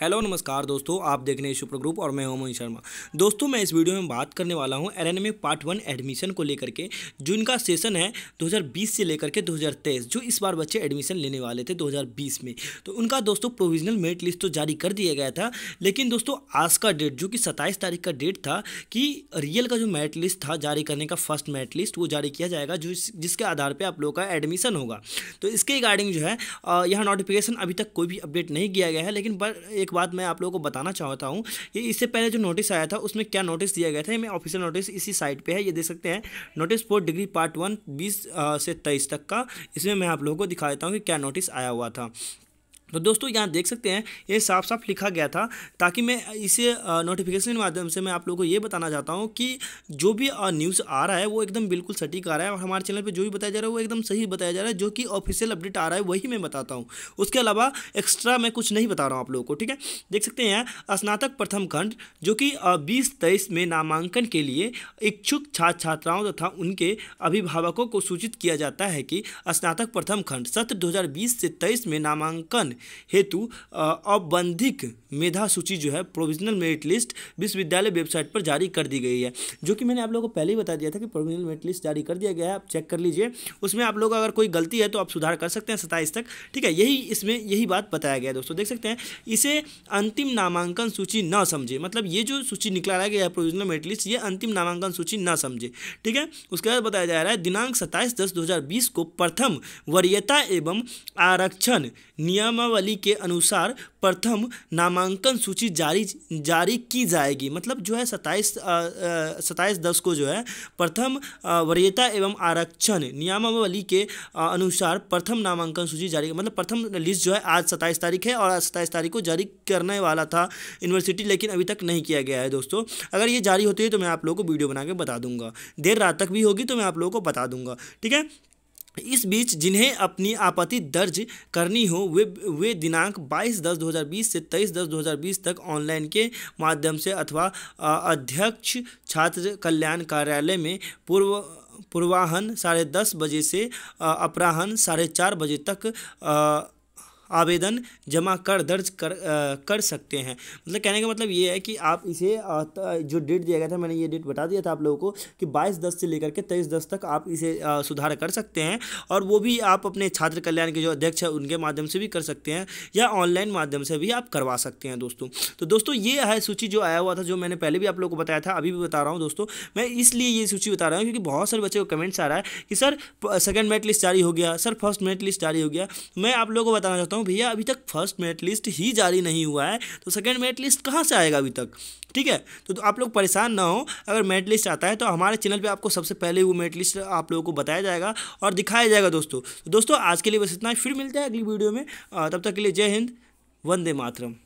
hello नमस्कार दोस्तों आप देख रहे हैं सुपर ग्रुप और मैं हूं मोहित शर्मा दोस्तों मैं इस वीडियो में बात करने वाला हूं एन पार्ट वन एडमिशन को लेकर के जो इनका सेशन है 2020 से लेकर के 2023 जो इस बार बच्चे एडमिशन लेने वाले थे 2020 में तो उनका दोस्तों प्रोविजनल मेरिट लिस्ट तो जारी कर दिया गया था लेकिन दोस्तों आज का डेट जो कि सत्ताईस तारीख का डेट था कि रियल का जो मेरिट लिस्ट था जारी करने का फर्स्ट मेरिट लिस्ट वो जारी किया जाएगा जो जिसके आधार पर आप लोगों का एडमिशन होगा तो इसके रिगार्डिंग जो है यहाँ नोटिफिकेशन अभी तक कोई भी अपडेट नहीं किया गया है लेकिन एक बात मैं आप लोगों को बताना चाहता हूँ कि इससे पहले जो नोटिस आया था उसमें क्या नोटिस दिया गया था मैं ऑफिशियल नोटिस इसी साइट पर है ये देख सकते हैं notice four degree part one बीस से तेईस तक का इसमें मैं आप लोगों को दिखा देता हूँ कि क्या नोटिस आया हुआ था तो दोस्तों यहाँ देख सकते हैं ये साफ साफ लिखा गया था ताकि मैं इसे नोटिफिकेशन के माध्यम से मैं आप लोगों को ये बताना चाहता हूँ कि जो भी न्यूज़ आ रहा है वो एकदम बिल्कुल सटीक आ रहा है और हमारे चैनल पे जो भी बताया जा रहा है वो एकदम सही बताया जा रहा है जो कि ऑफिशियल अपडेट आ रहा है वही मैं बताता हूँ उसके अलावा एक्स्ट्रा मैं कुछ नहीं बता रहा हूँ आप लोगों को ठीक है देख सकते हैं स्नातक प्रथम खंड जो कि बीस तेईस में नामांकन के लिए इच्छुक छात्र छात्राओं तथा उनके अभिभावकों को सूचित किया जाता है कि स्नातक प्रथम खंड सत्र दो से तेईस में नामांकन हेतु अबंधिक मेधा सूची जो है प्रोविजनल मेरिट लिस्ट विश्वविद्यालय वेबसाइट पर जारी कर दी गई है जो कि मैंने आप लोगों को पहले ही बता दिया था कि प्रोविजनल मेरिट लिस्ट जारी कर दिया गया है आप चेक कर लीजिए उसमें आप लोग अगर कोई गलती है तो आप सुधार कर सकते हैं सत्ताईस तक ठीक है यही इसमें यही बात बताया गया है दोस्तों देख सकते हैं इसे अंतिम नामांकन सूची न समझे मतलब ये जो सूची निकला गया है प्रोविजनल मेरिट लिस्ट ये अंतिम नामांकन सूची न समझे ठीक है उसके बाद बताया जा रहा है दिनांक सत्ताईस दस दो को प्रथम वरीयता एवं आरक्षण नियम नियमावली के अनुसार प्रथम नामांकन सूची जारी जारी की जाएगी मतलब जो है सत्ताईस सत्ताईस दस को जो है प्रथम वरीयता एवं आरक्षण नियमावली के अनुसार प्रथम नामांकन सूची जारी मतलब प्रथम लिस्ट जो है आज सत्ताईस तारीख है और आज सत्ताईस तारीख को जारी करने वाला था यूनिवर्सिटी लेकिन अभी तक नहीं किया गया है दोस्तों अगर ये जारी होती है तो मैं आप लोगों को वीडियो बना के बता दूंगा देर रात तक भी होगी तो मैं आप लोगों को बता दूंगा ठीक है इस बीच जिन्हें अपनी आपत्ति दर्ज करनी हो वे वे दिनांक 22 दस 2020 से 23 दस 2020 तक ऑनलाइन के माध्यम से अथवा अध्यक्ष छात्र कल्याण कार्यालय में पूर्व पूर्वाहन साढ़े दस बजे से अपराहन साढ़े चार बजे तक आवेदन जमा कर दर्ज कर आ, कर सकते हैं मतलब कहने का मतलब ये है कि आप इसे आ, जो डेट दिया गया था मैंने ये डेट बता दिया था आप लोगों को कि 22 दस से लेकर के 23 दस तक आप इसे आ, सुधार कर सकते हैं और वो भी आप अपने छात्र कल्याण के जो अध्यक्ष हैं उनके माध्यम से भी कर सकते हैं या ऑनलाइन माध्यम से भी आप करवा सकते हैं दोस्तों तो दोस्तों ये है सूची जो आया हुआ था जो मैंने पहले भी आप लोग को बताया था अभी भी बता रहा हूँ दोस्तों मैं इसलिए ये सूची बता रहा हूँ क्योंकि बहुत सारे बच्चे को कमेंट्स आ रहा है कि सर सेकेंड मेरिट लिस्ट जारी हो गया सर फर्स्ट मेरिट लिस्ट जारी हो गया मैं आप लोगों को बताना चाहता हूँ हूँ भैया अभी तक फर्स्ट मेरिट लिस्ट ही जारी नहीं हुआ है तो सेकेंड मेरिट लिस्ट कहाँ से आएगा अभी तक ठीक है तो, तो आप लोग परेशान ना हो अगर मेरिट लिस्ट आता है तो हमारे चैनल पे आपको सबसे पहले वो मेरिट लिस्ट आप लोगों को बताया जाएगा और दिखाया जाएगा दोस्तों तो दोस्तों आज के लिए बस इतना ही फिर मिलते हैं अगली वीडियो में तब तक के लिए जय हिंद वंदे मातरम